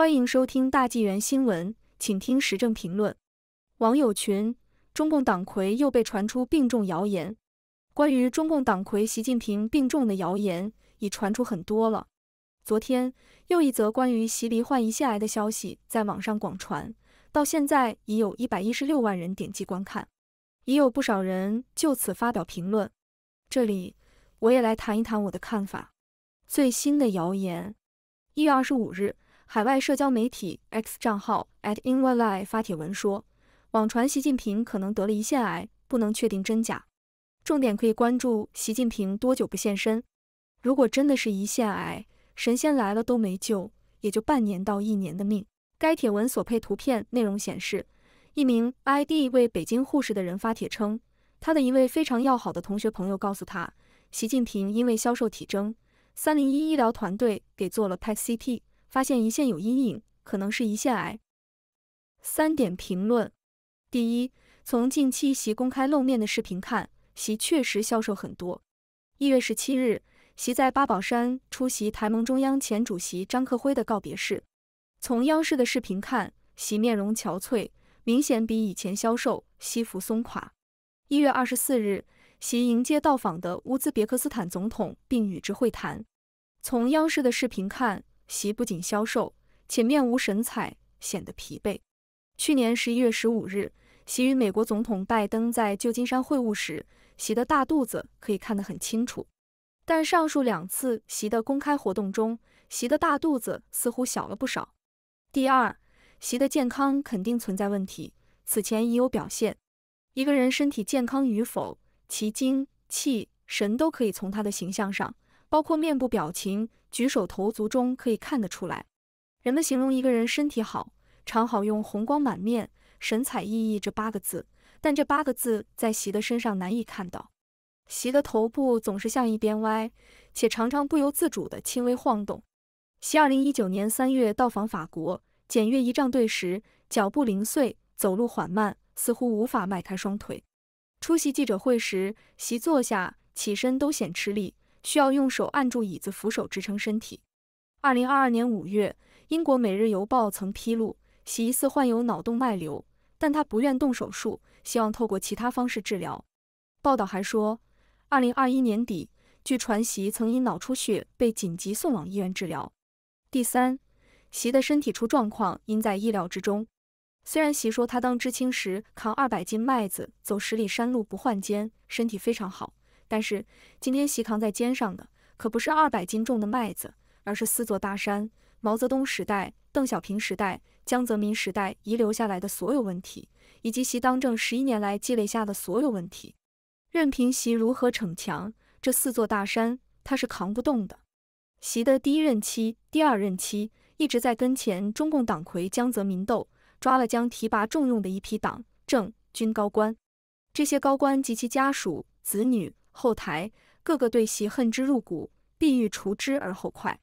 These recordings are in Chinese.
欢迎收听大纪元新闻，请听时政评论。网友群：中共党魁又被传出病重谣言。关于中共党魁习近平病重的谣言已传出很多了。昨天，又一则关于习离患胰腺癌的消息在网上广传，到现在已有一百一十六万人点击观看，已有不少人就此发表评论。这里，我也来谈一谈我的看法。最新的谣言，一月二十五日。海外社交媒体 X 账号 at i n w a l i 发帖文说，网传习近平可能得了胰腺癌，不能确定真假。重点可以关注习近平多久不现身。如果真的是胰腺癌，神仙来了都没救，也就半年到一年的命。该帖文所配图片内容显示，一名 ID 为北京护士的人发帖称，他的一位非常要好的同学朋友告诉他，习近平因为销售体征，三零一医疗团队给做了 PET CT。发现胰腺有阴影，可能是胰腺癌。三点评论：第一，从近期习公开露面的视频看，习确实消瘦很多。一月十七日，习在八宝山出席台盟中央前主席张克辉的告别式，从央视的视频看，习面容憔悴，明显比以前消瘦，西服松垮。一月二十四日，习迎接到访的乌兹别克斯坦总统并与之会谈，从央视的视频看。席不仅消瘦，且面无神采，显得疲惫。去年十一月十五日，席与美国总统拜登在旧金山会晤时，席的大肚子可以看得很清楚。但上述两次席的公开活动中，席的大肚子似乎小了不少。第二，席的健康肯定存在问题，此前已有表现。一个人身体健康与否，其精气神都可以从他的形象上，包括面部表情。举手投足中可以看得出来，人们形容一个人身体好，常好用“红光满面、神采奕奕”这八个字，但这八个字在习的身上难以看到。习的头部总是向一边歪，且常常不由自主的轻微晃动。习二零一九年三月到访法国检阅仪仗队时，脚步零碎，走路缓慢，似乎无法迈开双腿。出席记者会时，习坐下、起身都显吃力。需要用手按住椅子扶手支撑身体。二零二二年五月，英国《每日邮报》曾披露，疑似患有脑动脉瘤，但他不愿动手术，希望透过其他方式治疗。报道还说，二零二一年底，据传席曾因脑出血被紧急送往医院治疗。第三，席的身体出状况，应在意料之中。虽然席说他当知青时扛二百斤麦子走十里山路不换肩，身体非常好。但是今天，席扛在肩上的可不是二百斤重的麦子，而是四座大山：毛泽东时代、邓小平时代、江泽民时代遗留下来的所有问题，以及习当政十一年来积累下的所有问题。任凭习如何逞强，这四座大山他是扛不动的。习的第一任期、第二任期一直在跟前中共党魁江泽民斗，抓了将提拔重用的一批党政军高官，这些高官及其家属、子女。后台个个对习恨之入骨，必欲除之而后快。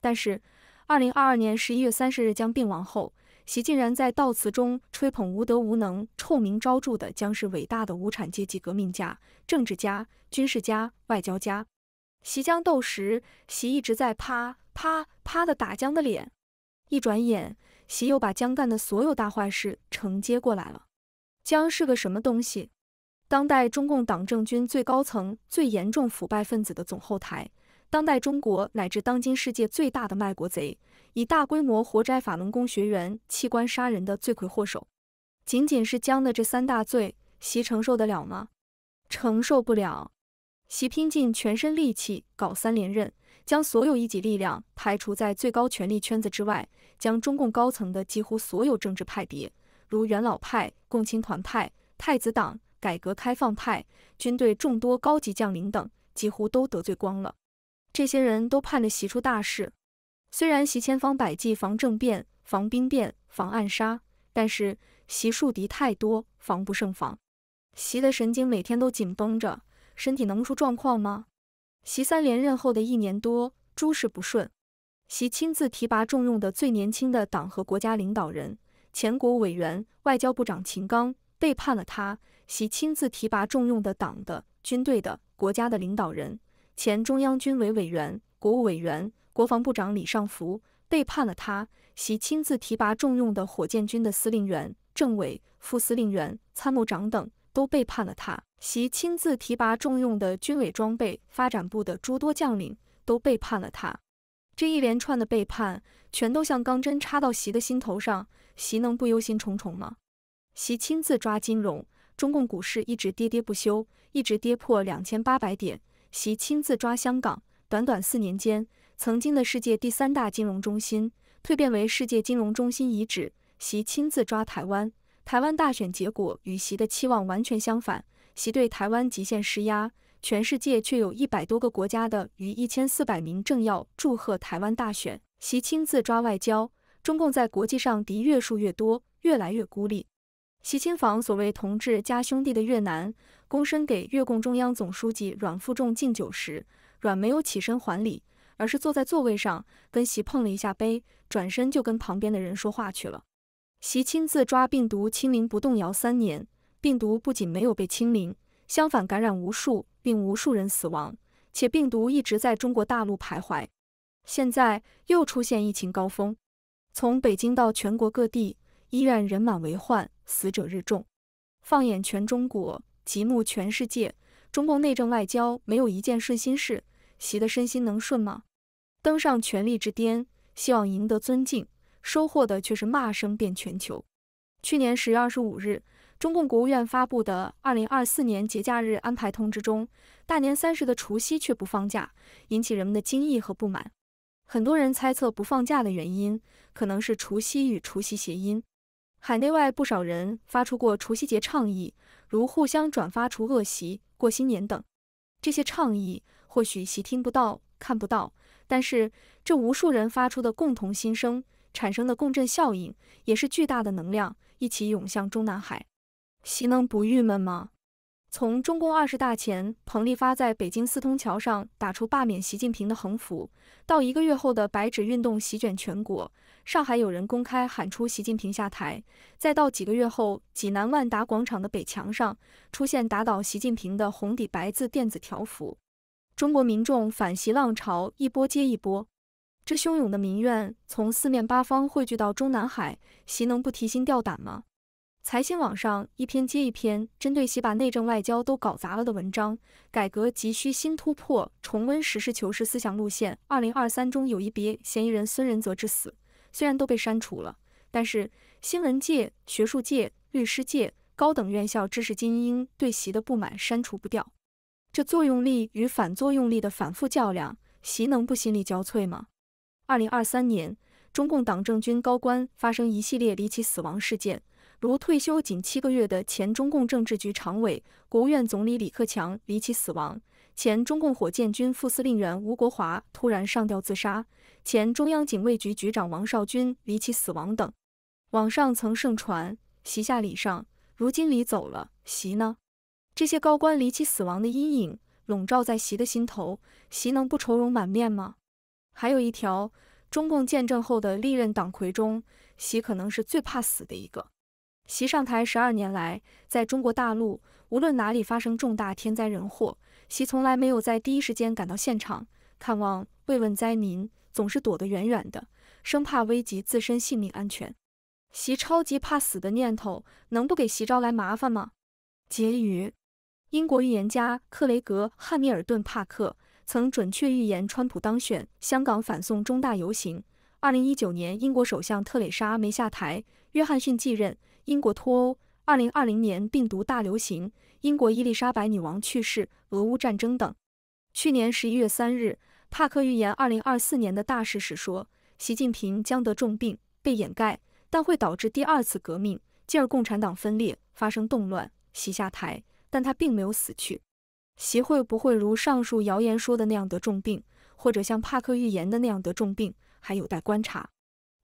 但是，二零二二年十一月三十日将病亡后，习竟然在悼词中吹捧无德无能、臭名昭著的江是伟大的无产阶级革命家、政治家、军事家、外交家。习江斗时，习一直在啪啪啪的打江的脸。一转眼，习又把江干的所有大坏事承接过来了。江是个什么东西？当代中共党政军最高层最严重腐败分子的总后台，当代中国乃至当今世界最大的卖国贼，以大规模活摘法轮功学员器官杀人的罪魁祸首，仅仅是江的这三大罪，习承受得了吗？承受不了。习拼尽全身力气搞三连任，将所有一己力量排除在最高权力圈子之外，将中共高层的几乎所有政治派别，如元老派、共青团派、太子党。改革开放派、军队众多高级将领等几乎都得罪光了。这些人都盼着习出大事。虽然习千方百计防政变、防兵变、防暗杀，但是习树敌太多，防不胜防。习的神经每天都紧绷着，身体能不出状况吗？习三连任后的一年多，诸事不顺。习亲自提拔重用的最年轻的党和国家领导人、前国委员、外交部长秦刚背叛了他。习亲自提拔重用的党的军队的国家的领导人，前中央军委委员、国务委员、国防部长李尚福背叛了他；习亲自提拔重用的火箭军的司令员、政委、副司令员、参谋长等都背叛了他；习亲自提拔重用的军委装备发展部的诸多将领都背叛了他。这一连串的背叛，全都像钢针插到习的心头上，习能不忧心忡忡吗？习亲自抓金融。中共股市一直跌跌不休，一直跌破两千八百点。习亲自抓香港，短短四年间，曾经的世界第三大金融中心蜕变为世界金融中心遗址。习亲自抓台湾，台湾大选结果与习的期望完全相反，习对台湾极限施压，全世界却有一百多个国家的逾一千四百名政要祝贺台湾大选。习亲自抓外交，中共在国际上敌越数越多，越来越孤立。席亲访，所谓同志加兄弟的越南，躬身给越共中央总书记阮富仲敬酒时，阮没有起身还礼，而是坐在座位上跟习碰了一下杯，转身就跟旁边的人说话去了。习亲自抓病毒清零不动摇三年，病毒不仅没有被清零，相反感染无数并无数人死亡，且病毒一直在中国大陆徘徊，现在又出现疫情高峰，从北京到全国各地。医院人满为患，死者日重。放眼全中国，极目全世界，中共内政外交没有一件顺心事，习的身心能顺吗？登上权力之巅，希望赢得尊敬，收获的却是骂声遍全球。去年十月二十五日，中共国务院发布的二零二四年节假日安排通知中，大年三十的除夕却不放假，引起人们的惊异和不满。很多人猜测不放假的原因，可能是除夕与除夕谐音。海内外不少人发出过除夕节倡议，如互相转发除恶习、过新年等。这些倡议或许习听不到、看不到，但是这无数人发出的共同心声产生的共振效应，也是巨大的能量，一起涌向中南海，习能不郁闷吗？从中共二十大前，彭丽发在北京四通桥上打出罢免习近平的横幅，到一个月后的白纸运动席卷全国，上海有人公开喊出习近平下台，再到几个月后，济南万达广场的北墙上出现“打倒习近平”的红底白字电子条幅，中国民众反习浪潮一波接一波。这汹涌的民怨从四面八方汇聚到中南海，习能不提心吊胆吗？财新网上一篇接一篇针对习把内政外交都搞砸了的文章，改革急需新突破，重温实事求是思想路线。二零二三中有一别嫌疑人孙仁泽之死，虽然都被删除了，但是新闻界、学术界、律师界、高等院校知识精英对习的不满删除不掉，这作用力与反作用力的反复较量，习能不心力交瘁吗？二零二三年，中共党政军高官发生一系列离奇死亡事件。如退休仅七个月的前中共政治局常委、国务院总理李克强离奇死亡，前中共火箭军副司令员吴国华突然上吊自杀，前中央警卫局局长王少军离奇死亡等，网上曾盛传“席下李上”，如今李走了，席呢？这些高官离奇死亡的阴影笼罩在习的心头，习能不愁容满面吗？还有一条，中共建政后的历任党魁中，习可能是最怕死的一个。习上台十二年来，在中国大陆无论哪里发生重大天灾人祸，习从来没有在第一时间赶到现场看望慰问灾民，总是躲得远远的，生怕危及自身性命安全。习超级怕死的念头，能不给习招来麻烦吗？结语：英国预言家克雷格·汉密尔顿·帕克曾准确预言川普当选、香港反送中大游行、二零一九年英国首相特蕾莎没下台，约翰逊继任。英国脱欧、二零二零年病毒大流行、英国伊丽莎白女王去世、俄乌战争等。去年十一月三日，帕克预言二零二四年的大事时说，习近平将得重病，被掩盖，但会导致第二次革命，进而共产党分裂，发生动乱，习下台。但他并没有死去。习会不会如上述谣言说的那样得重病，或者像帕克预言的那样得重病，还有待观察。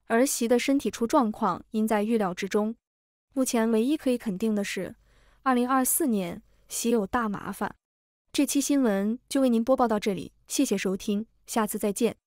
而习的身体出状况，应在预料之中。目前唯一可以肯定的是，二零二四年喜有大麻烦。这期新闻就为您播报到这里，谢谢收听，下次再见。